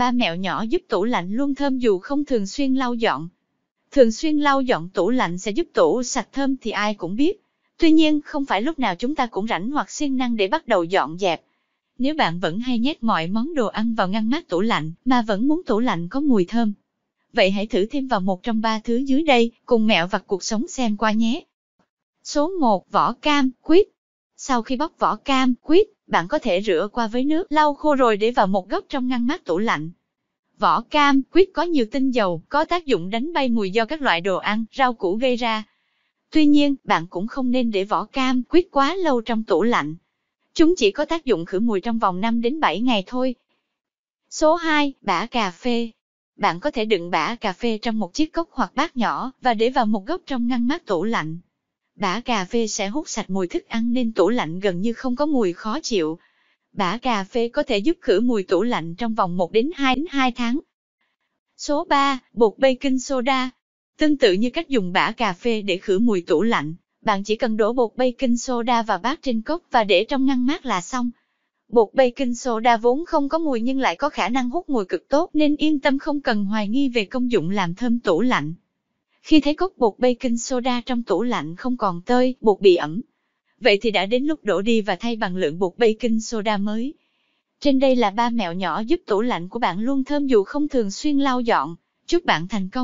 Ba mẹo nhỏ giúp tủ lạnh luôn thơm dù không thường xuyên lau dọn. Thường xuyên lau dọn tủ lạnh sẽ giúp tủ sạch thơm thì ai cũng biết. Tuy nhiên, không phải lúc nào chúng ta cũng rảnh hoặc siêng năng để bắt đầu dọn dẹp. Nếu bạn vẫn hay nhét mọi món đồ ăn vào ngăn mát tủ lạnh mà vẫn muốn tủ lạnh có mùi thơm, vậy hãy thử thêm vào một trong ba thứ dưới đây, cùng mẹo vặt cuộc sống xem qua nhé. Số 1. Vỏ cam, quýt. Sau khi bóc vỏ cam, quýt, bạn có thể rửa qua với nước, lau khô rồi để vào một góc trong ngăn mát tủ lạnh. Vỏ cam, quýt có nhiều tinh dầu, có tác dụng đánh bay mùi do các loại đồ ăn, rau củ gây ra. Tuy nhiên, bạn cũng không nên để vỏ cam, quýt quá lâu trong tủ lạnh. Chúng chỉ có tác dụng khử mùi trong vòng 5 đến 7 ngày thôi. Số 2, bã cà phê. Bạn có thể đựng bã cà phê trong một chiếc cốc hoặc bát nhỏ và để vào một góc trong ngăn mát tủ lạnh. Bã cà phê sẽ hút sạch mùi thức ăn nên tủ lạnh gần như không có mùi khó chịu. Bã cà phê có thể giúp khử mùi tủ lạnh trong vòng 1 đến 2 đến 2 tháng. Số 3, bột baking soda. Tương tự như cách dùng bã cà phê để khử mùi tủ lạnh, bạn chỉ cần đổ bột baking soda vào bát trên cốc và để trong ngăn mát là xong. Bột baking soda vốn không có mùi nhưng lại có khả năng hút mùi cực tốt nên yên tâm không cần hoài nghi về công dụng làm thơm tủ lạnh. Khi thấy cốc bột baking soda trong tủ lạnh không còn tơi, bột bị ẩm. Vậy thì đã đến lúc đổ đi và thay bằng lượng bột baking soda mới. Trên đây là ba mẹo nhỏ giúp tủ lạnh của bạn luôn thơm dù không thường xuyên lau dọn. Chúc bạn thành công!